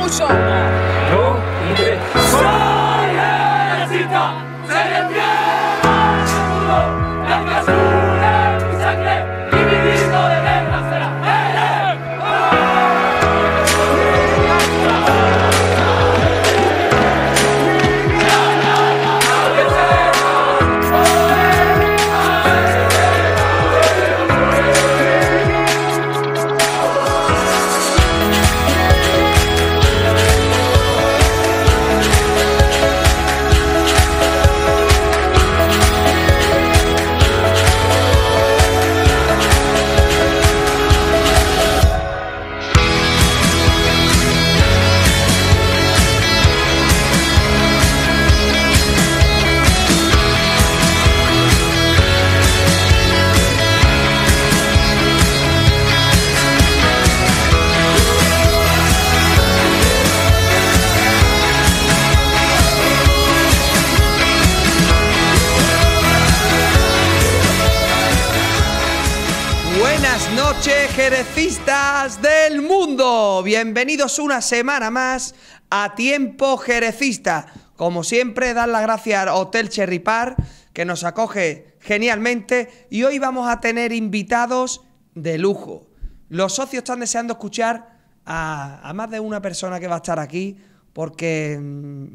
Vamos, João! jerecistas del mundo. Bienvenidos una semana más a Tiempo Jerecista. Como siempre, dar las gracias al Hotel Cherry Park, que nos acoge genialmente. Y hoy vamos a tener invitados de lujo. Los socios están deseando escuchar a, más de una persona que va a estar aquí, porque mm,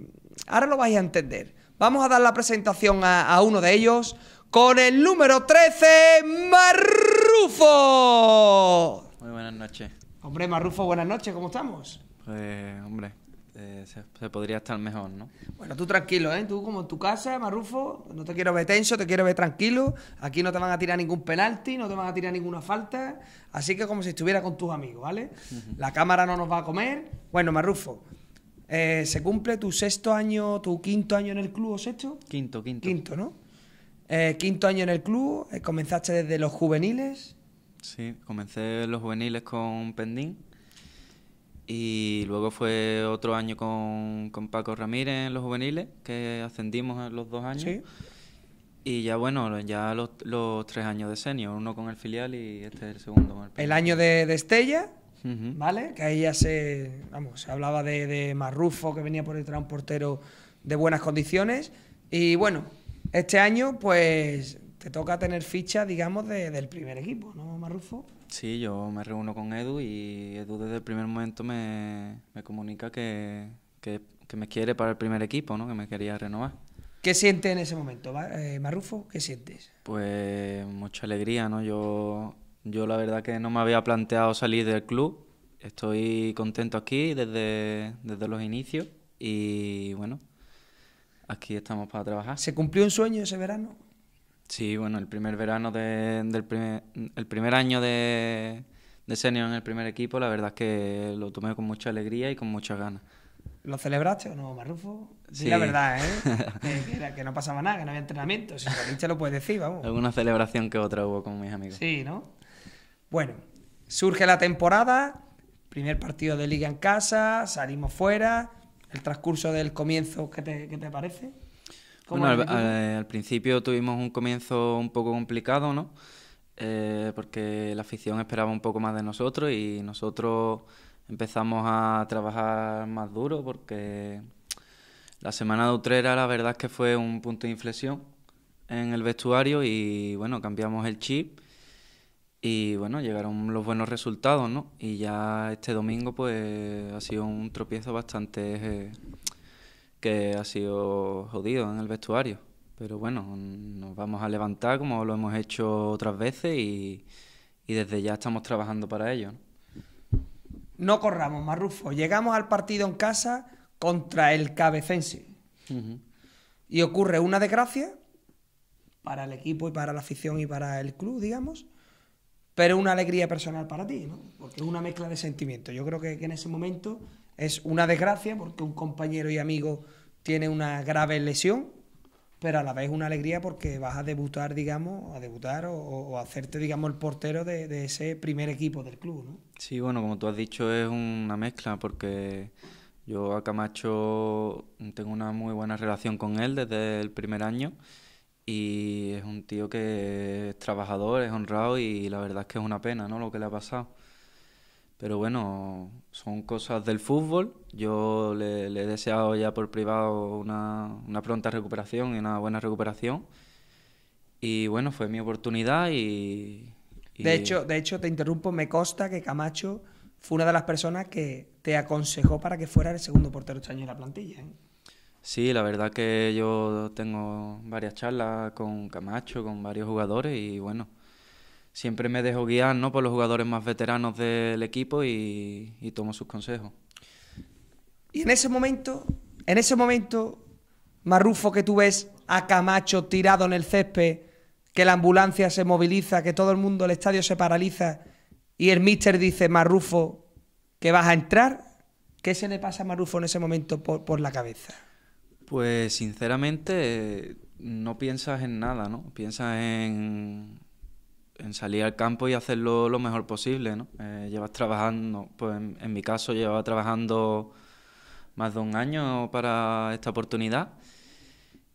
ahora lo vais a entender. Vamos a dar la presentación a, a uno de ellos con el número 13, Marrufo. Muy buenas noches. Hombre, Marrufo, buenas noches, ¿cómo estamos? Pues, hombre, eh, se, podría estar mejor, ¿no? Bueno, tú tranquilo, ¿eh? Tú como en tu casa, Marrufo, no te quiero ver tenso, te quiero ver tranquilo. Aquí no te van a tirar ningún penalti, no te van a tirar ninguna falta. Así que como si estuviera con tus amigos, ¿vale? La cámara no nos va a comer. Bueno, Marrufo, eh, ¿se cumple tu sexto año, tu quinto año en el club o sexto? Quinto, quinto. Quinto, ¿no? Eh, quinto año en el club, eh, comenzaste desde los juveniles. Sí, comencé los juveniles con Pendín y luego fue otro año con, Paco Ramírez en los juveniles, que ascendimos a los dos años. Y ya bueno, ya los, tres años de senior, uno con el filial y este es el segundo el año de, Estella, ¿vale? Que ahí ya se, vamos, se hablaba de, Marrufo, que venía por el transportero de buenas condiciones. Y bueno, este año, pues, te toca tener ficha, digamos, del primer equipo, ¿no, Marrufo? Sí, yo me reúno con Edu y Edu desde el primer momento me, comunica que, me quiere para el primer equipo, ¿no? Que me quería renovar. ¿Qué sientes en ese momento, eh, Marrufo? ¿Qué sientes? Pues mucha alegría, ¿no? Yo, yo la verdad que no me había planteado salir del club. Estoy contento aquí desde, desde los inicios y bueno, Aquí estamos para trabajar. ¿Se cumplió un sueño ese verano? Sí, bueno, el primer verano del primer, el primer año de, senior en el primer equipo, la verdad es que lo tomé con mucha alegría y con muchas ganas. ¿Lo celebraste o no, Marrufo? Sí. la verdad, ¿eh? que, no pasaba nada, que no había entrenamiento. Si viste lo puedes decir, vamos. Alguna celebración que otra hubo con mis amigos. Sí, ¿no? Bueno, surge la temporada, primer partido de liga en casa, salimos fuera el transcurso del comienzo, ¿qué te, parece? Bueno, al, principio tuvimos un comienzo un poco complicado, ¿no? Eh, porque la afición esperaba un poco más de nosotros y nosotros empezamos a trabajar más duro porque la semana de Utrera la verdad es que fue un punto de inflexión en el vestuario y bueno, cambiamos el chip y bueno, llegaron los buenos resultados, ¿no? Y ya este domingo, pues ha sido un tropiezo bastante. que ha sido jodido en el vestuario. Pero bueno, nos vamos a levantar como lo hemos hecho otras veces y, desde ya estamos trabajando para ello. ¿no? no corramos, Marrufo. Llegamos al partido en casa contra el Cabecense. Y ocurre una desgracia para el equipo y para la afición y para el club, digamos pero una alegría personal para ti, ¿no? Porque es una mezcla de sentimientos. Yo creo que, en ese momento es una desgracia porque un compañero y amigo tiene una grave lesión, pero a la vez una alegría porque vas a debutar, digamos, a debutar o, hacerte, digamos, el portero de, de, ese primer equipo del club, ¿no? Sí, bueno, como tú has dicho, es una mezcla porque yo a Camacho tengo una muy buena relación con él desde el primer año y es un tío que es trabajador, es honrado y la verdad es que es una pena ¿no? lo que le ha pasado. Pero bueno, son cosas del fútbol. Yo le, he deseado ya por privado una, pronta recuperación y una buena recuperación. Y bueno, fue mi oportunidad y, De, hecho, de hecho, te interrumpo, me consta que Camacho fue una de las personas que te aconsejó para que fuera el segundo portero este en la plantilla. ¿eh? Sí, la verdad que yo tengo varias charlas con Camacho, con varios jugadores y bueno, siempre me dejo guiar ¿no? por los jugadores más veteranos del equipo y, tomo sus consejos. Y en ese momento, en ese momento, Marrufo, que tú ves a Camacho tirado en el césped, que la ambulancia se moviliza, que todo el mundo, el estadio se paraliza, y el míster dice, Marrufo, que vas a entrar, ¿qué se le pasa a Marrufo en ese momento por, por la cabeza? Pues sinceramente no piensas en nada, ¿no? Piensas en, en salir al campo y hacerlo lo mejor posible, ¿no? Eh, llevas trabajando, pues en, en, mi caso llevaba trabajando más de un año para esta oportunidad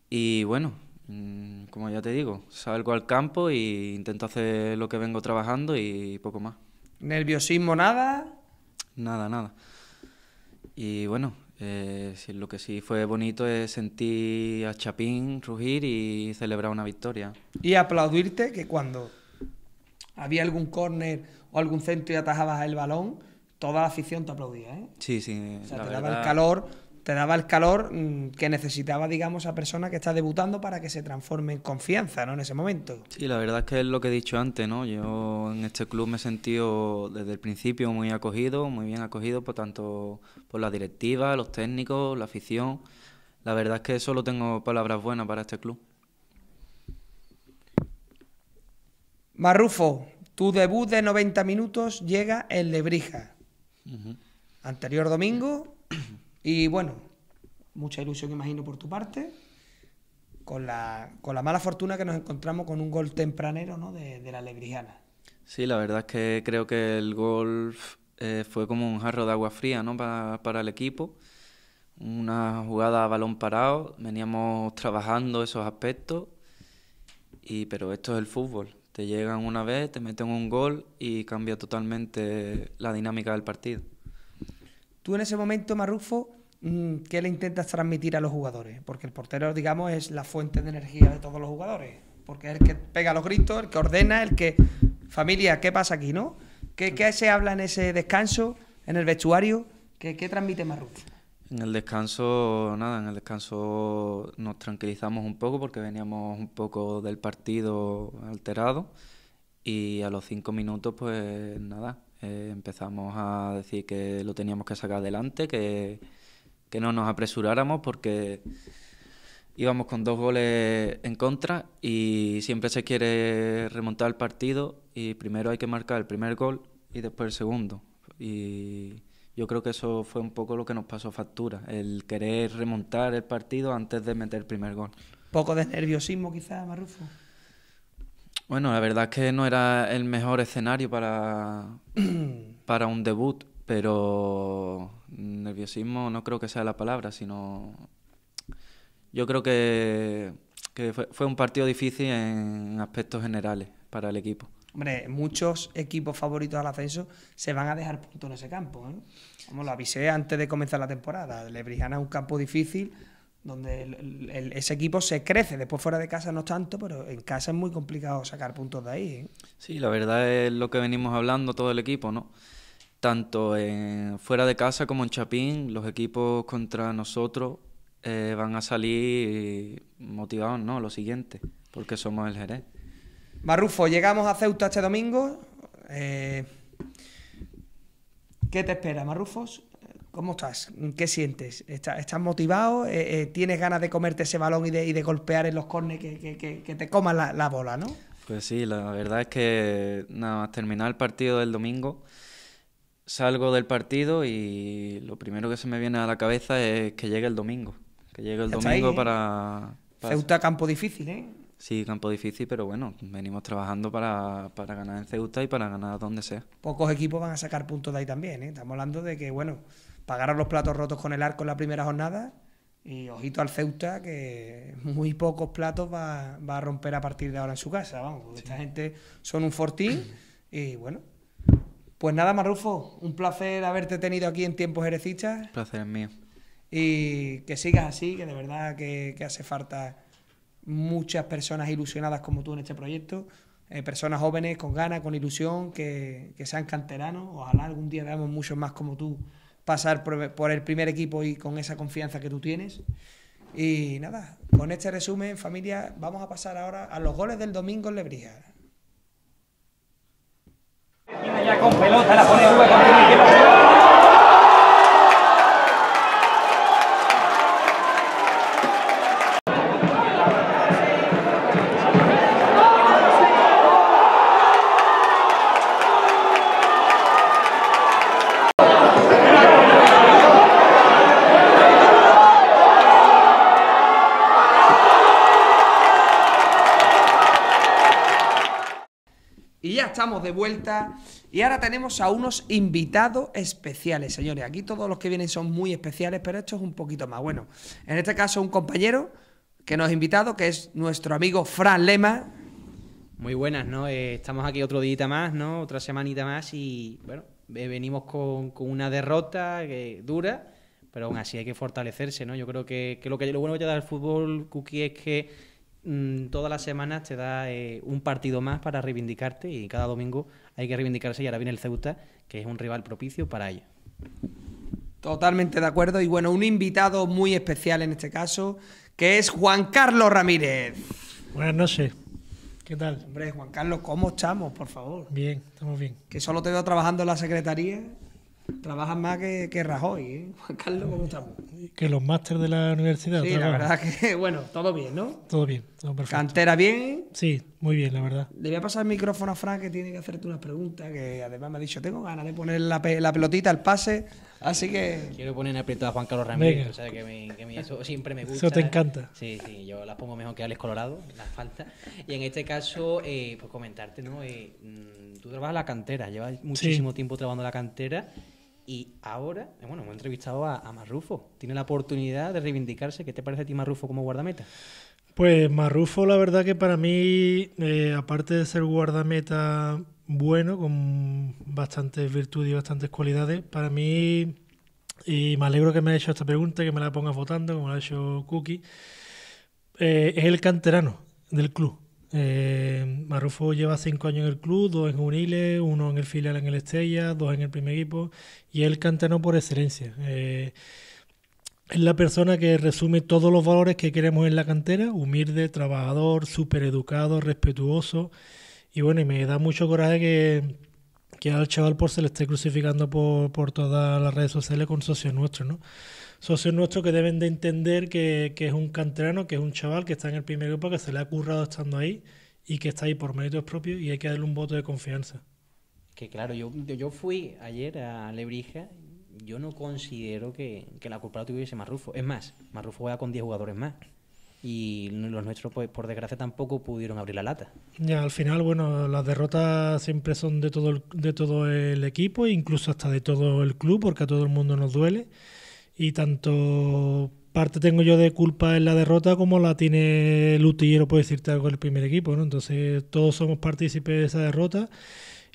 y bueno, mm, como ya te digo, salgo al campo e intento hacer lo que vengo trabajando y poco más. ¿Nerviosismo nada? Nada, nada. Y bueno, eh, lo que sí fue bonito es sentir a Chapín rugir y celebrar una victoria. Y aplaudirte que cuando había algún córner o algún centro y atajabas el balón, toda la afición te aplaudía, ¿eh? Sí, sí. te daba el calor te daba el calor mm, que necesitaba, digamos, a persona que está debutando para que se transforme en confianza, ¿no? En ese momento. Sí, la verdad es que es lo que he dicho antes, ¿no? Yo en este club me he sentido desde el principio muy acogido, muy bien acogido, por tanto por la directiva, los técnicos, la afición. La verdad es que solo tengo palabras buenas para este club. Marrufo, tu debut de 90 minutos llega en Lebrija. Anterior domingo y bueno, mucha ilusión imagino por tu parte, con la, con la mala fortuna que nos encontramos con un gol tempranero ¿no? de, la Lebrijana. Sí, la verdad es que creo que el gol eh, fue como un jarro de agua fría ¿no? para, para el equipo una jugada a balón parado, veníamos trabajando esos aspectos, y, pero esto es el fútbol. Te llegan una vez, te meten un gol y cambia totalmente la dinámica del partido. Tú en ese momento, Marrufo, mm, ¿qué le intentas transmitir a los jugadores? Porque el portero, digamos, es la fuente de energía de todos los jugadores. Porque es el que pega los gritos, el que ordena, el que... Familia, ¿qué pasa aquí, no? ¿Qué, se habla en ese descanso, en el vestuario? ¿Qué, qué transmite Marrufo? En el descanso, nada, en el descanso nos tranquilizamos un poco porque veníamos un poco del partido alterado y a los cinco minutos, pues nada, eh, empezamos a decir que lo teníamos que sacar adelante, que, no nos apresuráramos porque íbamos con dos goles en contra y siempre se quiere remontar el partido y primero hay que marcar el primer gol y después el segundo. Y yo creo que eso fue un poco lo que nos pasó factura, el querer remontar el partido antes de meter el primer gol. ¿Poco de nerviosismo quizás, Marrufo? Bueno, la verdad es que no era el mejor escenario para, un debut, pero nerviosismo no creo que sea la palabra, sino yo creo que, fue, un partido difícil en aspectos generales para el equipo. Hombre, muchos equipos favoritos al ascenso se van a dejar puntos en ese campo. ¿eh? Como lo avisé antes de comenzar la temporada, Lebrijana es un campo difícil, donde ese equipo se crece. Después fuera de casa no tanto, pero en casa es muy complicado sacar puntos de ahí. ¿eh? Sí, la verdad es lo que venimos hablando todo el equipo, ¿no? Tanto eh, fuera de casa como en Chapín, los equipos contra nosotros eh, van a salir motivados, ¿no? Lo siguiente, porque somos el Jerez. Marrufo, llegamos a Ceuta este domingo. ¿Qué te espera, Marrufos? ¿Cómo estás? ¿Qué sientes? ¿Estás, motivado? Eh, ¿Eh, tienes ganas de comerte ese balón y de, y de golpear en los cornes que, te coman la, bola, no? Pues sí, la verdad es que nada más terminar el partido del domingo, salgo del partido y lo primero que se me viene a la cabeza es que llegue el domingo. Que llegue el domingo ¿eh? para, Ceuta campo difícil, ¿eh? Sí, campo difícil, pero bueno, venimos trabajando para, para, ganar en Ceuta y para ganar donde sea. Pocos equipos van a sacar puntos de ahí también, ¿eh? Estamos hablando de que, bueno, pagaron los platos rotos con el arco en la primera jornada. Y ojito al Ceuta, que muy pocos platos va, va a romper a partir de ahora en su casa. Vamos, esta gente son un fortín. Y bueno, pues nada, Marrufo, un placer haberte tenido aquí en Tiempos herecitas. placer mío. Y que sigas así, que de verdad que, hace falta muchas personas ilusionadas como tú en este proyecto. Eh, personas jóvenes con ganas, con ilusión, que, que sean canteranos. Ojalá algún día veamos muchos más como tú pasar por, el primer equipo y con esa confianza que tú tienes. Y nada, con este resumen, familia, vamos a pasar ahora a los goles del domingo en Lebrija. estamos de vuelta y ahora tenemos a unos invitados especiales, señores. Aquí todos los que vienen son muy especiales, pero esto es un poquito más bueno. En este caso, un compañero que nos ha invitado, que es nuestro amigo Fran Lema. Muy buenas, ¿no? Eh, estamos aquí otro día más, ¿no? Otra semanita más y, bueno, venimos con, una derrota que eh, dura, pero aún así hay que fortalecerse, ¿no? Yo creo que, que lo que lo bueno que te da el fútbol, Cookie, es que Mm, todas las semanas te da eh, un partido más para reivindicarte y cada domingo hay que reivindicarse y ahora viene el Ceuta, que es un rival propicio para ello. Totalmente de acuerdo y bueno, un invitado muy especial en este caso, que es Juan Carlos Ramírez. no sé, ¿Qué tal? Hombre, Juan Carlos, ¿cómo estamos, por favor? Bien, estamos bien. Que solo te veo trabajando en la secretaría. Trabajas más que, que Rajoy, ¿eh? Juan Carlos, ¿cómo estamos? que los másteres de la universidad. Sí, la verdad que, bueno, todo bien, ¿no? Todo bien, todo perfecto. ¿Cantera bien? Sí, muy bien, la verdad. Le voy a pasar el micrófono a Frank, que tiene que hacerte unas preguntas, que además me ha dicho, tengo ganas de poner la, pelotita, al pase, así que... Quiero poner en aprietos a Juan Carlos Ramírez, o sea, que, eso siempre me gusta. Eso te encanta. Sí, sí, yo las pongo mejor que Alex Colorado, las falta. Y en este caso, eh, pues comentarte, ¿no? Eh, mm, tú trabajas la cantera, llevas muchísimo tiempo trabajando la cantera. Y ahora, bueno, hemos entrevistado a, Marrufo. Tiene la oportunidad de reivindicarse. ¿Qué te parece a ti Marrufo como guardameta? Pues Marrufo, la verdad que para mí, eh, aparte de ser guardameta bueno, con bastantes virtudes y bastantes cualidades, para mí, y me alegro que me haya hecho esta pregunta, que me la pongas votando, como la ha hecho Cookie, eh, es el canterano del club. Eh, Marufo lleva cinco años en el club, dos en juveniles, uno en el filial en el Estrella, dos en el primer equipo y él cantero por excelencia. Eh, es la persona que resume todos los valores que queremos en la cantera, humilde, trabajador, súper educado, respetuoso. Y bueno, y me da mucho coraje que, al chaval por se le esté crucificando por, por todas las redes sociales con socios nuestros, ¿no? socios nuestros que deben de entender que, es un canterano, que es un chaval que está en el primer grupo, que se le ha currado estando ahí y que está ahí por méritos propios y hay que darle un voto de confianza. Que claro, yo, yo fui ayer a Lebrija, yo no considero que, la culpa la tuviese Marrufo. Es más, Marrufo juega con 10 jugadores más y los nuestros, pues por desgracia, tampoco pudieron abrir la lata. Ya, al final, bueno, las derrotas siempre son de todo de todo el equipo, incluso hasta de todo el club, porque a todo el mundo nos duele y tanto parte tengo yo de culpa en la derrota como la tiene el utillero, por decirte algo, el primer equipo, ¿no? Entonces todos somos partícipes de esa derrota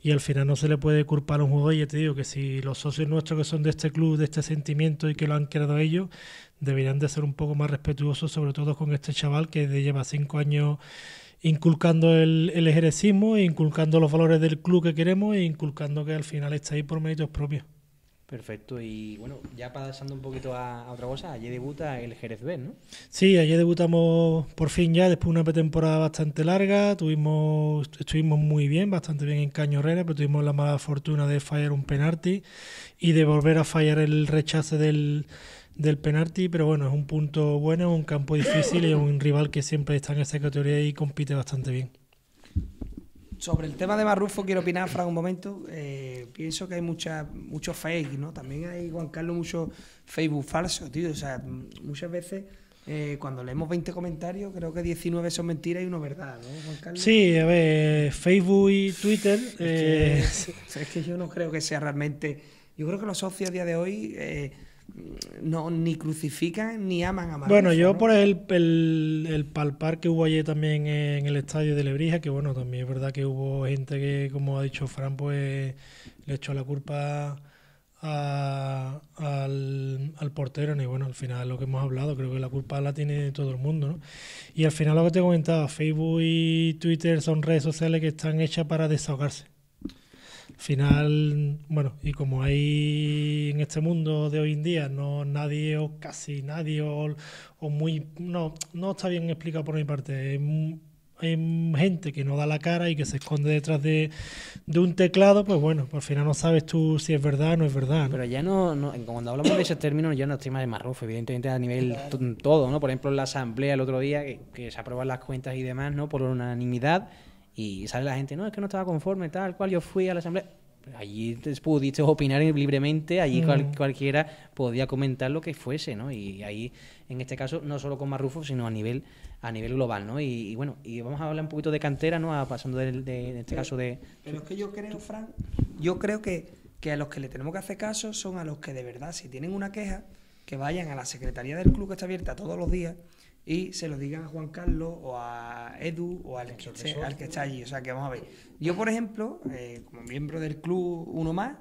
y al final no se le puede culpar a un jugador. Y te digo que si los socios nuestros que son de este club, de este sentimiento y que lo han creado ellos, deberían de ser un poco más respetuosos, sobre todo con este chaval que lleva cinco años inculcando el, el ejercismo, inculcando los valores del club que queremos e inculcando que al final está ahí por méritos propios. Perfecto, y bueno, ya pasando un poquito a, otra cosa, ayer debuta el Jerez B, ¿no? Sí, ayer debutamos por fin ya, después de una pretemporada bastante larga, tuvimos, estuvimos muy bien, bastante bien en Caño Herrera, pero tuvimos la mala fortuna de fallar un penalti y de volver a fallar el rechace del, penalti, pero bueno, es un punto bueno, un campo difícil y un rival que siempre está en esa categoría y compite bastante bien. Sobre el tema de Marrufo quiero opinar, para un momento. Eh, pienso que hay mucha, mucho fake, ¿no? También hay, Juan Carlos, mucho Facebook falso, tío. O sea, muchas veces... Eh, cuando leemos 20 comentarios, creo que 19 son mentiras y uno verdad, ¿no, Juan Carlos? Sí, a ver, Facebook y Twitter. Eh, es, que, yo no creo que sea realmente. Yo creo que los socios a día de hoy no ni crucifican ni aman a Marcos Bueno, yo por el, el, palpar que hubo ayer también en el estadio de Lebrija, que bueno, también es verdad que hubo gente que, como ha dicho Fran, pues le echó la culpa al, portero. Y bueno, al final lo que hemos hablado, creo que la culpa la tiene todo el mundo, ¿no? Y al final lo que te comentaba, Facebook y Twitter son redes sociales que están hechas para desahogarse. Al final, bueno, y como hay en este mundo de hoy en día, no nadie o casi nadie o, muy... No, no está bien explicado por mi parte. Hay, gente que no da la cara y que se esconde detrás de, un teclado, pues bueno, por pues al final no sabes tú si es verdad o no es verdad. Pero ya no, no, cuando hablamos de ese término ya no estoy más de marrufo, evidentemente a nivel todo, ¿no? Por ejemplo, en la asamblea el otro día, que, se aprueban las cuentas y demás, ¿no? Por unanimidad y sale la gente, no, es que no estaba conforme, tal cual, yo fui a la asamblea. Allí pues, pudiste opinar libremente, allí mm. cualquiera podía comentar lo que fuese, ¿no? Y ahí, en este caso, no solo con Marrufo, sino a nivel, a nivel global, ¿no? Y, bueno, y vamos a hablar un poquito de cantera, ¿no? Ah, pasando de, este caso de... Pero es que yo creo, Fran, yo creo que, que a los que le tenemos que hacer caso son a los que de verdad, si tienen una queja, que vayan a la secretaría del club que está abierta todos los días y se lo digan a Juan Carlos o a Edu o al, que, está allí. O sea, que vamos a ver. Yo, por ejemplo, eh, como miembro del club, uno más,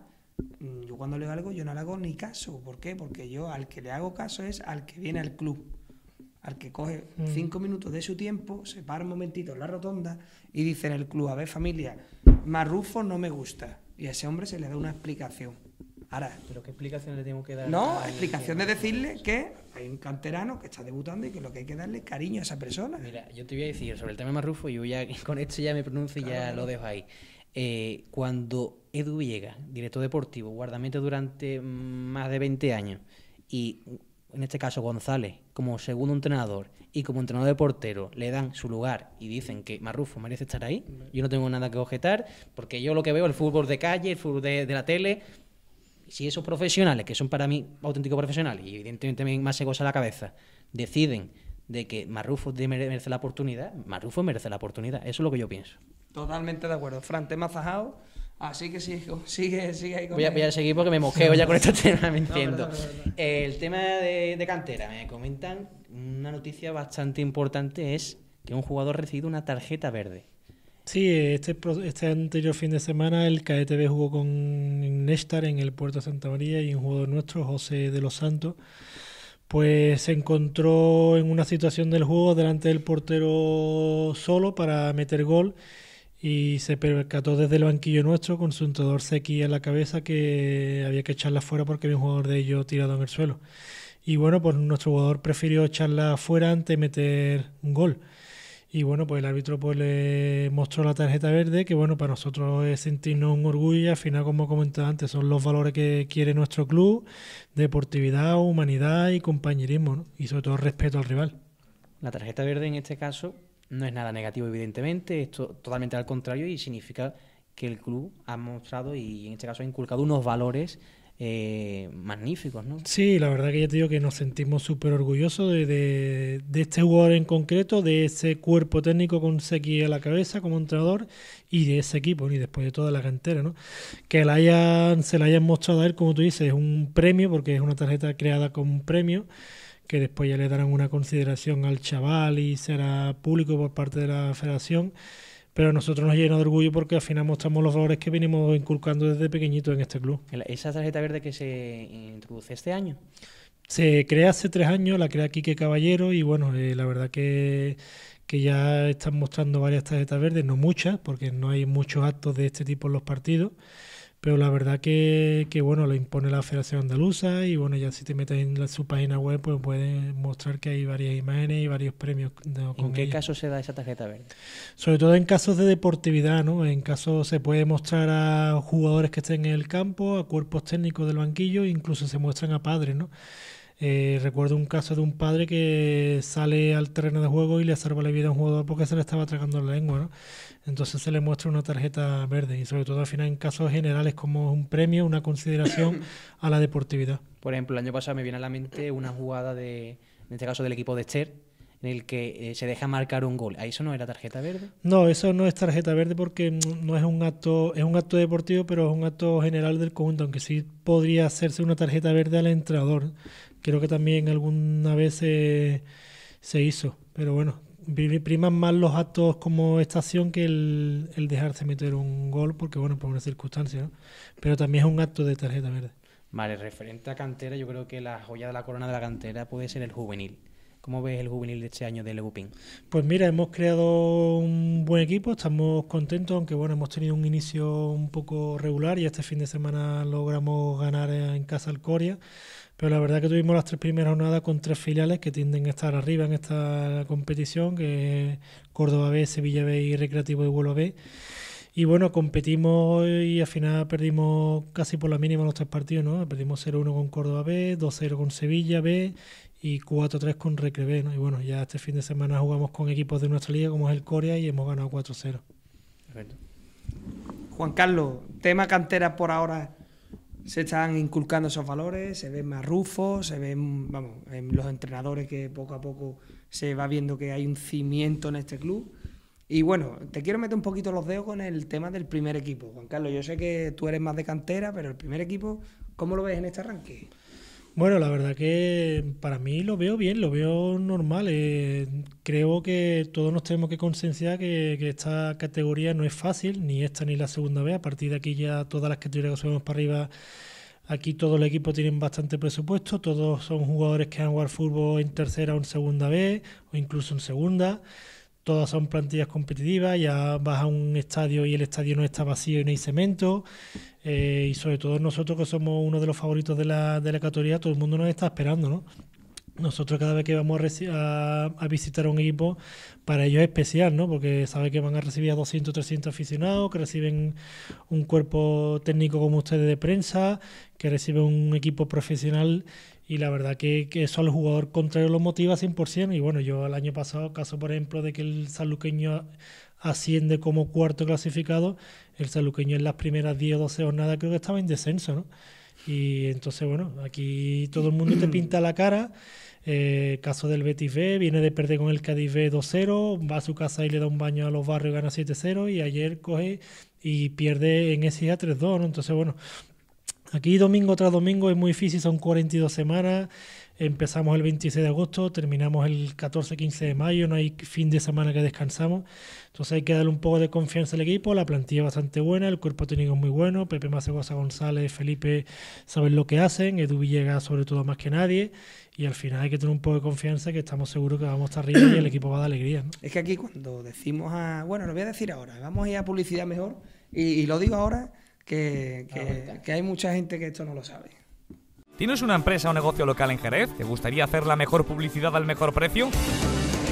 mm, yo cuando le algo, yo no le hago ni caso. ¿Por qué? Porque yo al que le hago caso es al que viene al club. Al que coge mm. cinco minutos de su tiempo, se para un momentito en la rotonda y dice en el club, a ver familia, Marrufo no me gusta. Y a ese hombre se le da una explicación. Ahora, ¿Pero qué explicación le tengo que dar? No, explicación de decirle que hay un canterano que está debutando y que lo que hay que darle es cariño a esa persona. Mira, yo te voy a decir sobre el tema de Marrufo, ...y con esto ya me pronuncio y ya lo dejo ahí. Eh, cuando Edu llega, director deportivo, guardameta durante mm, más de 20 años, y en este caso González, como segundo entrenador y como entrenador de portero, le dan su lugar y dicen que Marrufo merece estar ahí, yo no tengo nada que objetar, porque yo lo que veo es el fútbol de calle, el fútbol de la tele si esos profesionales, que son para mí auténticos profesionales y evidentemente más se a la cabeza, deciden de que Marrufo merece la oportunidad, Marrufo merece la oportunidad. Eso es lo que yo pienso. Totalmente de acuerdo. Fran, te mazajado, Así que sí, sigue, ahí con voy, a, seguir porque me mosqueo ya con este tema, me entiendo. Eh, el tema de, cantera, me comentan una noticia bastante importante es que un jugador recibido una tarjeta verde. Sí, este, este anterior fin de semana el KETB jugó con Néstar en el puerto de Santa María y un jugador nuestro, José de los Santos, pues se encontró en una situación del juego delante del portero solo para meter gol y se percató desde el banquillo nuestro con su entrenador Seki en la cabeza que había que echarla fuera porque había un jugador de ellos tirado en el suelo. Y bueno, pues nuestro jugador prefirió echarla fuera antes de meter un gol. Y bueno, pues el árbitro pues le mostró la tarjeta verde, que bueno, para nosotros es sentirnos un orgullo al final, como comentaba antes, son los valores que quiere nuestro club, deportividad, humanidad y compañerismo, y sobre todo respeto al rival. La tarjeta verde en este caso no es nada negativo, evidentemente, esto totalmente al contrario y significa que el club ha mostrado y en este caso ha inculcado unos valores eh, magníficos, ¿no? Sí, la verdad que ya te digo que nos sentimos súper orgullosos de, este jugador en concreto, de ese cuerpo técnico con Seki a la cabeza como entrenador y de ese equipo, y después de toda la cantera, ¿no? Que la hayan, se la hayan mostrado a él, como tú dices, es un premio, porque es una tarjeta creada con un premio que después ya le darán una consideración al chaval y será público por parte de la federación pero nosotros nos llena de orgullo porque al final mostramos los valores que venimos inculcando desde pequeñitos en este club. ¿Esa tarjeta verde que se introduce este año? Se crea hace tres años, la crea Quique Caballero y bueno, eh, la verdad que, que ya están mostrando varias tarjetas verdes, no muchas, porque no hay muchos actos de este tipo en los partidos pero la verdad que, que, bueno, lo impone la Federación Andaluza y bueno, ya si te metes en su página web pues pueden mostrar que hay varias imágenes y varios premios. ¿En qué caso se da esa tarjeta verde? Sobre todo en casos de deportividad, ¿no? En casos se puede mostrar a jugadores que estén en el campo, a cuerpos técnicos del banquillo, incluso se muestran a padres, ¿no? Eh, recuerdo un caso de un padre que sale al terreno de juego y le salva la vida a un jugador porque se le estaba atragando la lengua, ¿no? Entonces se le muestra una tarjeta verde y sobre todo al final en casos generales como un premio, una consideración a la deportividad. Por ejemplo, el año pasado me viene a la mente una jugada de, en este caso del equipo de Esther, en el que eh, se deja marcar un gol. ¿A eso no era tarjeta verde? No, eso no es tarjeta verde porque no es un acto, es un acto deportivo, pero es un acto general del conjunto, aunque sí podría hacerse una tarjeta verde al entrenador creo que también alguna vez se, hizo, pero bueno, priman más los actos como estación que el, dejarse meter un gol, porque bueno, por una circunstancia, Pero también es un acto de tarjeta verde. Vale, referente a cantera, yo creo que la joya de la corona de la cantera puede ser el juvenil. ¿Cómo ves el juvenil de este año de Legupín? Pues mira, hemos creado un buen equipo, estamos contentos, aunque bueno, hemos tenido un inicio un poco regular y este fin de semana logramos ganar en casa al Coria. Pero la verdad que tuvimos las tres primeras jornadas con tres filiales que tienden a estar arriba en esta competición, que es Córdoba B, Sevilla B y Recreativo y Vuelo B. Y bueno, competimos y al final perdimos casi por la mínima los tres partidos, ¿no? Perdimos 0-1 con Córdoba B, 2-0 con Sevilla B y 4-3 con Recre B, Y bueno, ya este fin de semana jugamos con equipos de nuestra liga como es el Corea y hemos ganado 4-0. Juan Carlos, tema cantera por ahora se están inculcando esos valores, se ven más rufos, se ven, vamos, en los entrenadores que poco a poco se va viendo que hay un cimiento en este club. Y bueno, te quiero meter un poquito los dedos con el tema del primer equipo. Juan Carlos, yo sé que tú eres más de cantera, pero el primer equipo, ¿cómo lo ves en este arranque? Bueno, la verdad que para mí lo veo bien, lo veo normal. Eh, creo que todos nos tenemos que concienciar que, esta categoría no es fácil, ni esta ni la segunda vez. A partir de aquí ya todas las categorías que subimos para arriba, aquí todo el equipo tiene bastante presupuesto, todos son jugadores que han jugado fútbol en tercera o en segunda vez, o incluso en segunda. Todas son plantillas competitivas, ya vas a un estadio y el estadio no está vacío y no hay cemento. Eh, y sobre todo nosotros que somos uno de los favoritos de la, de la categoría, todo el mundo nos está esperando, ¿no? Nosotros cada vez que vamos a, visitar a un equipo, para ellos es especial, ¿no? Porque sabe que van a recibir a 200, 300 aficionados, que reciben un cuerpo técnico como ustedes de prensa, que reciben un equipo profesional y la verdad que, eso al jugador contrario lo motiva 100%. Y bueno, yo el año pasado, caso por ejemplo de que el saluqueño asciende como cuarto clasificado, el saluqueño en las primeras 10 o 12 jornadas creo que estaba en descenso, ¿no? Y entonces, bueno, aquí todo el mundo te pinta la cara. Eh, caso del Betis B, viene de perder con el Cádiz B 2-0, va a su casa y le da un baño a los barrios gana 7-0 y ayer coge y pierde en SIA 3-2, Entonces, bueno, aquí domingo tras domingo es muy difícil, son 42 semanas. Empezamos el 26 de agosto, terminamos el 14-15 de mayo, no hay fin de semana que descansamos. Entonces hay que darle un poco de confianza al equipo, la plantilla es bastante buena, el cuerpo técnico es muy bueno, Pepe Macegosa González, Felipe saben lo que hacen, Edu llega, sobre todo más que nadie. Y al final hay que tener un poco de confianza que estamos seguros que vamos a estar arriba y el equipo va a dar alegría. Es que aquí cuando decimos a... Bueno, lo voy a decir ahora, vamos a ir a publicidad mejor y, lo digo ahora que hay mucha gente que esto no lo sabe. ¿Tienes una empresa o negocio local en Jerez? ¿Te gustaría hacer la mejor publicidad al mejor precio?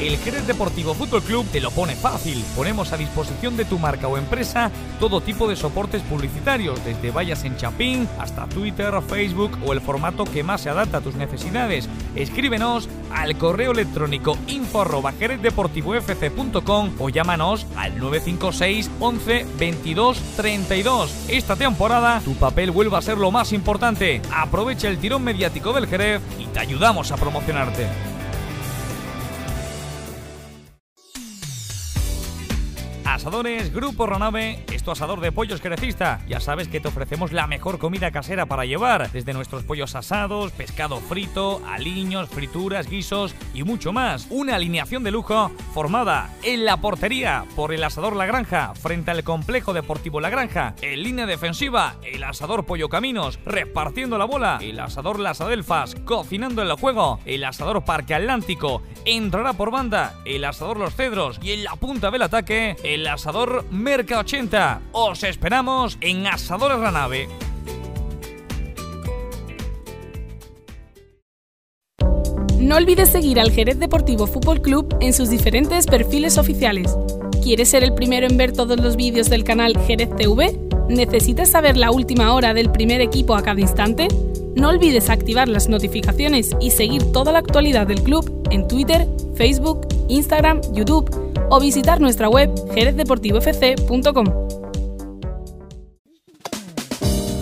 El Jerez Deportivo Fútbol Club te lo pone fácil. Ponemos a disposición de tu marca o empresa todo tipo de soportes publicitarios, desde vallas en chapín hasta Twitter, Facebook o el formato que más se adapta a tus necesidades. Escríbenos al correo electrónico info@jerezdeportivofc.com o llámanos al 956 11 22 32. Esta temporada tu papel vuelve a ser lo más importante. Aprovecha el tirón mediático del Jerez y te ayudamos a promocionarte. Asadores Grupo Ronave esto asador de pollos crecista. Ya sabes que te ofrecemos la mejor comida casera para llevar, desde nuestros pollos asados, pescado frito, aliños, frituras, guisos y mucho más. Una alineación de lujo formada en la portería por el asador La Granja, frente al complejo deportivo La Granja, en línea defensiva, el asador Pollo Caminos, repartiendo la bola, el asador Las Adelfas, cocinando el juego, el asador Parque Atlántico, entrará por banda, el asador Los Cedros y en la punta del ataque, el el asador Merca 80. Os esperamos en Asadores La Nave. No olvides seguir al Jerez Deportivo Fútbol Club en sus diferentes perfiles oficiales. ¿Quieres ser el primero en ver todos los vídeos del canal Jerez TV? ¿Necesitas saber la última hora del primer equipo a cada instante? No olvides activar las notificaciones y seguir toda la actualidad del club en Twitter, Facebook, Instagram, YouTube o visitar nuestra web jerezdeportivofc.com.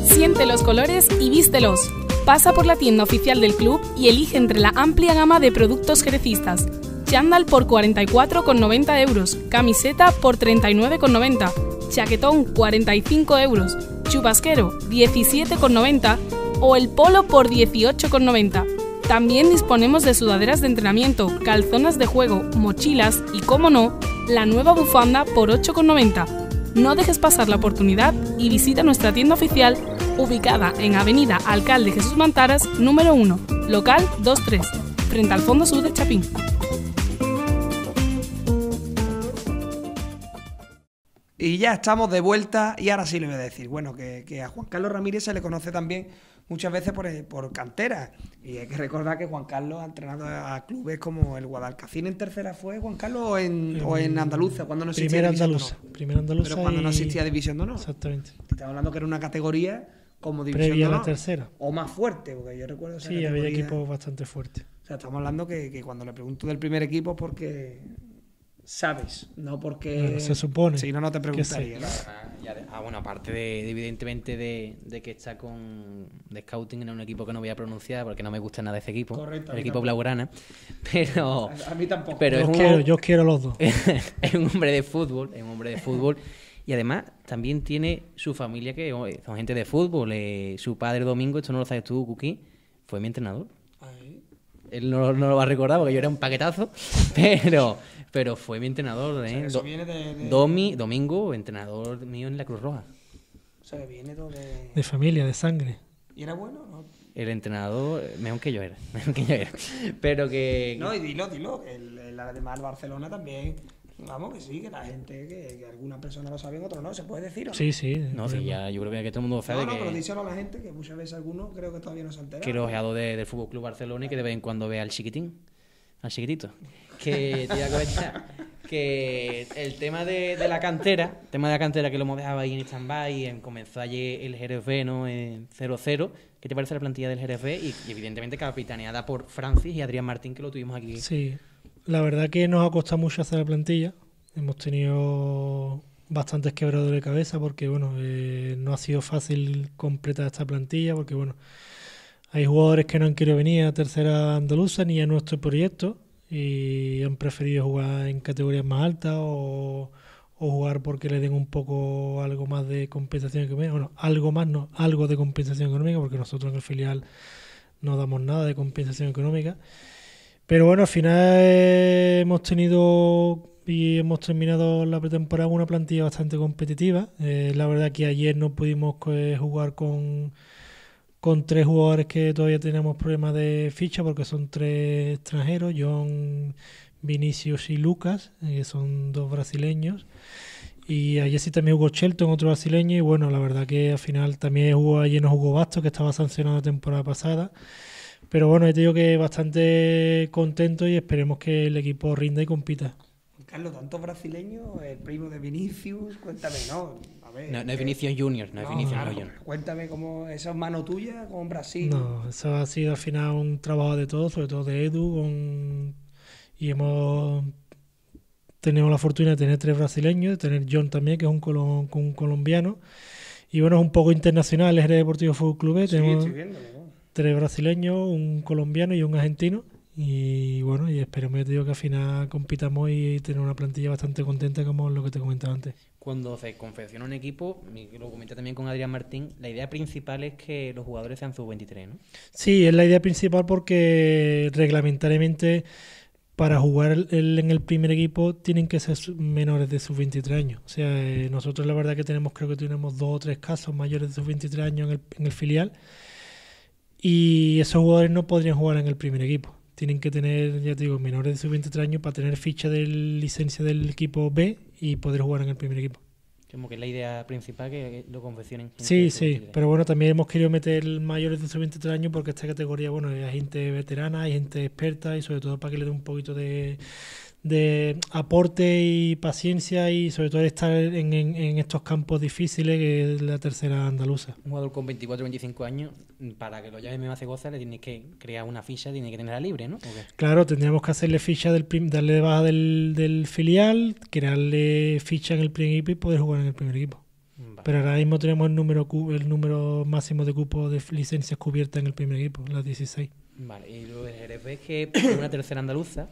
Siente los colores y vístelos. Pasa por la tienda oficial del club y elige entre la amplia gama de productos jerecistas. Chandal por 44,90 euros, camiseta por 39,90, chaquetón 45 euros, chubasquero 17,90 o el polo por 18,90. También disponemos de sudaderas de entrenamiento, calzonas de juego, mochilas y, como no, la nueva bufanda por 8,90. No dejes pasar la oportunidad y visita nuestra tienda oficial ubicada en Avenida Alcalde Jesús Mantaras, número 1, local 23, frente al Fondo Sur de Chapín. Y ya estamos de vuelta y ahora sí le voy a decir, bueno, que, que a Juan Carlos Ramírez se le conoce también muchas veces por, eh, por cantera. Y hay que recordar que Juan Carlos ha entrenado a clubes como el Guadalcacín en tercera fue Juan Carlos o en, o Andaluza, cuando no existía Andaluza. Primera Pero cuando no existía División de no, Exactamente. estamos hablando que era una categoría como División Previa la tercera. O más fuerte, porque yo recuerdo. que. sí, había equipos bastante fuertes. O sea, estamos hablando que, que cuando le pregunto del primer equipo, porque sabes, no porque. se supone. Si no, no te preguntaría ah, bueno, aparte de, evidentemente de, que está con de scouting en un equipo que no voy a pronunciar porque no me gusta nada ese equipo, el equipo blaugrana, pero a, mí tampoco. Pero yo, es quiero, los dos. es un hombre de fútbol, es un hombre de fútbol y además también tiene su familia que son gente de fútbol, eh, su padre Domingo, esto no lo sabes tú, Cookie, fue mi entrenador. Él no, no lo va a recordar porque yo era un paquetazo, pero pero fue mi entrenador, ¿eh? O viene de, Domi, Domingo, entrenador mío en la Cruz Roja. O sea, viene todo de... De familia, de sangre. ¿Y era bueno? No? El entrenador, eh, mejor que yo era, mejor que yo era. Pero que... No, y dilo, dilo, el, el además Barcelona también... Vamos, que sí, que la gente, que, que algunas personas lo y otros no, se puede decir. O no? Sí, sí. No, sí, ya, yo creo que todo el mundo sabe. No, no, pero díselo a la gente, que muchas veces algunos creo que todavía no se enteran. Que he de, del Fútbol Club Barcelona y que de vez en cuando ve al chiquitín, al chiquitito que te que el tema de, la cantera, el tema de la cantera que lo hemos dejado ahí en stand-by, comenzó ayer el Jerez ¿no? En 0-0. ¿Qué te parece la plantilla del Jerez y, y, evidentemente capitaneada por Francis y Adrián Martín, que lo tuvimos aquí? Sí, la verdad que nos ha costado mucho hacer la plantilla. Hemos tenido bastantes quebrados de cabeza porque, bueno, eh, no ha sido fácil completar esta plantilla porque, bueno, hay jugadores que no han querido venir a Tercera Andaluza ni a nuestro proyecto y han preferido jugar en categorías más altas o, jugar porque le den un poco algo más de compensación económica. Bueno, algo más, no, algo de compensación económica, porque nosotros en el filial no damos nada de compensación económica. Pero bueno, al final hemos tenido y hemos terminado la pretemporada una plantilla bastante competitiva. Eh, la verdad que ayer no pudimos eh, jugar con con tres jugadores que todavía tenemos problemas de ficha porque son tres extranjeros, John, Vinicius y Lucas, eh, que son dos brasileños. Y ayer sí también Hugo Shelton, otro brasileño, y bueno, la verdad que al final también jugó, ayer no Hugo Basto, que estaba sancionado la temporada pasada. Pero bueno, he tenido que bastante contento y esperemos que el equipo rinda y compita. Carlos, tantos brasileños, el primo de Vinicius, cuéntame, ¿no? no, es eh, Vinicius Junior, no, es Vinicius Junior. Cuéntame cómo esa mano tuya con Brasil. No, eso ha sido al final un trabajo de todos, sobre todo de Edu, y hemos tenido la fortuna de tener tres brasileños, de tener John también, que es un, un colombiano, y bueno, es un poco internacional, es el Deportivo Fútbol Club, tenemos tres brasileños, un colombiano y un argentino. Y bueno, y esperemos, que al final compitamos y tener una plantilla bastante contenta como lo que te comentaba antes. Cuando se confecciona un equipo, lo comenté también con Adrián Martín, la idea principal es que los jugadores sean sub-23, ¿no? Sí, es la idea principal porque reglamentariamente para jugar en el primer equipo tienen que ser menores de sus 23 años. O sea, eh, nosotros la verdad que tenemos, creo que tenemos dos o tres casos mayores de sus 23 años en el, filial y esos jugadores no podrían jugar en el primer equipo tienen que tener, ya te digo, menores de 23 años para tener ficha de licencia del equipo B y poder jugar en el primer equipo. Como que es la idea principal que lo confeccionen. Sí, sí, pero bueno, también hemos querido meter mayores de 23 años porque esta categoría, bueno, hay gente veterana, hay gente experta y sobre todo para que le dé un poquito de, de aporte y paciencia y sobre todo estar en, en, estos campos difíciles que es la tercera andaluza. Un jugador con 24 25 años, para que lo llame hace Goza le tienes que crear una ficha, tiene que tenerla libre, ¿no? Claro, tendríamos que hacerle ficha, del darle baja del, filial, crearle ficha en el primer equipo y poder jugar en el primer equipo. Pero ahora mismo tenemos el número, el número máximo de cupos de licencias cubiertas en el primer equipo, las 16. Vale, y lo de Jerez es que una tercera andaluza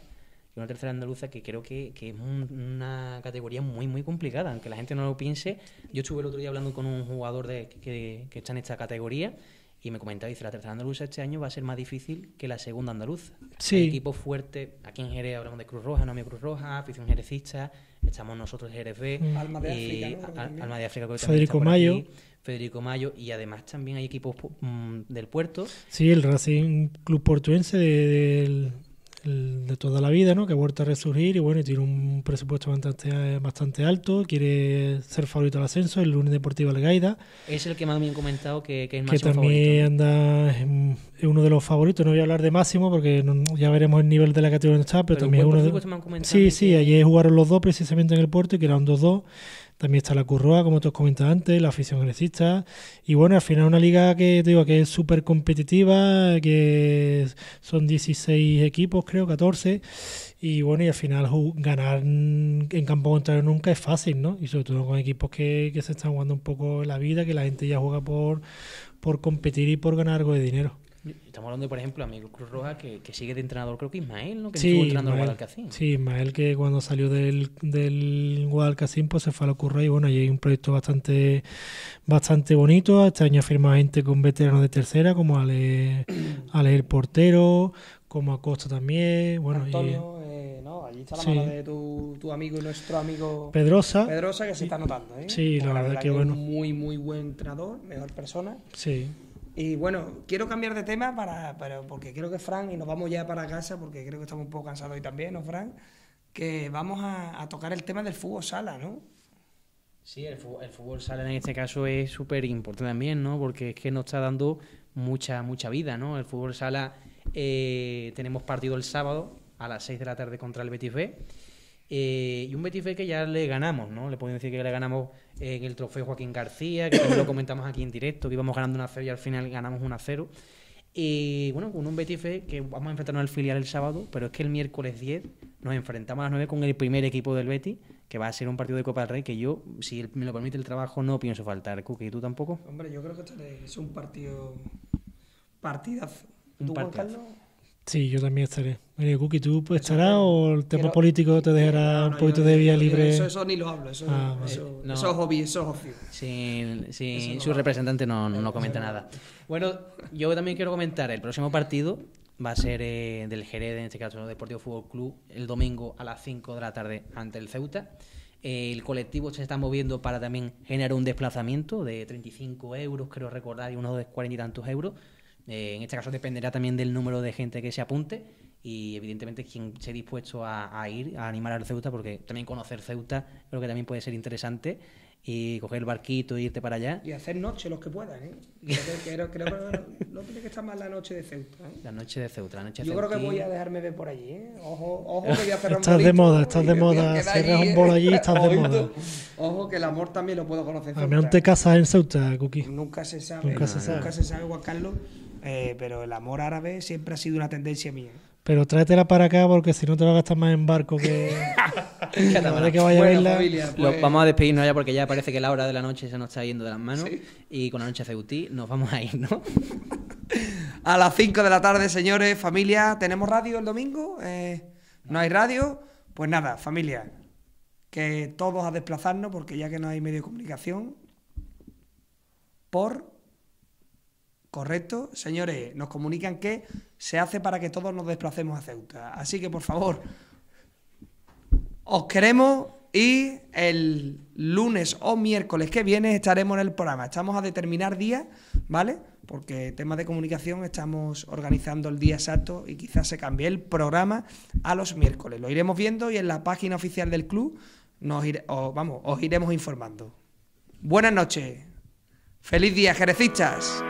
una tercera andaluza que creo que, es una categoría muy, muy complicada, aunque la gente no lo piense. Yo estuve el otro día hablando con un jugador de, que, está en esta categoría y me comentaba, dice, la tercera andaluza este año va a ser más difícil que la segunda andaluza. Sí. Hay equipos aquí en Jerez hablamos de Cruz Roja, Nami Cruz Roja, afición Jerezista, estamos nosotros Jerez B. Mm. Alma de África. Federico Mayo. Federico Mayo, y además también hay equipos mm, del puerto. Sí, el Racing Club Portuense del de toda la vida, ¿no? Que ha vuelto a resurgir y bueno, tiene un presupuesto bastante, bastante alto, quiere ser favorito al ascenso, el lunes Deportivo Algaida. Es el que más me han comentado que, que es Máximo Que también anda uno de los favoritos, no voy a hablar de Máximo porque ya veremos el nivel de la categoría donde está, pero, pero también uno de... sí, sí, ayer jugaron los dos precisamente en el puerto y eran 2-2. También está la Curroa, como te has comentado antes, la afición grecista. Y bueno, al final una liga que te digo que es súper competitiva, que son 16 equipos, creo, 14. Y bueno, y al final ganar en campo contrario nunca es fácil, ¿no? Y sobre todo con equipos que, se están jugando un poco la vida, que la gente ya juega por, por competir y por ganar algo de dinero. Estamos hablando, de por ejemplo, amigo Cruz Roja, que, que sigue de entrenador, creo que Ismael, ¿no? Que sí, estuvo entrenando al Guadalcacín. Sí, Ismael, que cuando salió del, del Guadalcacín, pues se fue a la Curra y bueno, allí hay un proyecto bastante bastante bonito. Este año firma gente con veteranos de tercera, como Ale, el portero, como Acosta también. Bueno, Antonio, eh, no, allí está la mano de tu, tu, amigo y nuestro amigo Pedrosa. Pedrosa, que se está notando, ¿eh? Sí, la, pues verdad, que, que, bueno. Es muy, muy buen entrenador, mejor persona. Sí. Y bueno, quiero cambiar de tema para, porque creo que Fran, y nos vamos ya para casa porque creo que estamos un poco cansados hoy también, ¿no, Fran? Que vamos a, tocar el tema del fútbol sala, ¿no? Sí, el fútbol, sala en este caso es súper importante también, ¿no? Porque es que nos está dando mucha, mucha vida, ¿no? El fútbol sala eh, tenemos partido el sábado a las 6 de la tarde contra el Betis B. Eh, y un Betis que ya le ganamos, ¿no? Le podemos decir que le ganamos en el trofeo Joaquín García, que lo comentamos aquí en directo, que íbamos ganando una 0 y al final ganamos 1-0. Y bueno, con un Betis que vamos a enfrentarnos al filial el sábado, pero es que el miércoles 10 nos enfrentamos a las 9 con el primer equipo del Betis, que va a ser un partido de Copa del Rey que yo, si me lo permite el trabajo, no pienso faltar. Cuque, ¿y tú tampoco? Hombre, yo creo que es un partido partidazo. Sí, yo también estaré. María Cookie, ¿tú pues, estarás o el tema político te dejará un poquito de vía libre? Eso, eso, ni lo hablo, eso, ah, es hobby, eso es Sí, su representante no, comenta nada. Bueno, yo también quiero comentar, el próximo partido va a ser eh, del Jerez, en este caso el Deportivo Fútbol Club, el domingo a las 5 de la tarde ante el Ceuta. El colectivo se está moviendo para también generar un desplazamiento de 35 euros, creo recordar, y unos de 40 y tantos euros eh, en este caso dependerá también del número de gente que se apunte y evidentemente quien esté dispuesto a, ir a animar a Ceuta, porque también conocer Ceuta creo que también puede ser interesante y coger el barquito e irte para allá. Y hacer noche los que puedan, ¿eh? Creo, que no, tiene que estar más la noche de Ceuta. ¿eh? La noche de Ceuta, la noche de Yo creo que voy a dejarme ver por allí, ¿eh? Ojo, ojo que voy a cerrar estás Estás de moda, estás de moda. Cerras un ¿eh? bolo allí estás de moda. Ojo que el amor también lo puedo conocer. A mí no te casas en Ceuta, Cookie. Nunca se sabe. Nunca, se, sabe. nunca se sabe, Juan Carlos. Eh, pero el amor árabe siempre ha sido una tendencia mía. Pero tráetela para acá porque si no te va a gastar más en barco que. que a pues. vamos a despedirnos ya porque ya parece que la hora de la noche se nos está yendo de las manos. Y con la noche Ceutí nos vamos a ir, ¿no? a las 5 de la tarde, señores, familia. ¿Tenemos radio el domingo? Eh, ¿No hay radio? Pues nada, familia. Que todos a desplazarnos porque ya que no hay medio de comunicación. Por ¿correcto? Señores, nos comunican que se hace para que todos nos desplacemos a Ceuta. Así que, por favor, os queremos y el lunes o miércoles que viene estaremos en el programa. Estamos a determinar día, ¿vale? Porque tema de comunicación estamos organizando el día exacto y quizás se cambie el programa a los miércoles. Lo iremos viendo y en la página oficial del club nos vamos, os iremos informando. Buenas noches. Feliz día, jerecistas.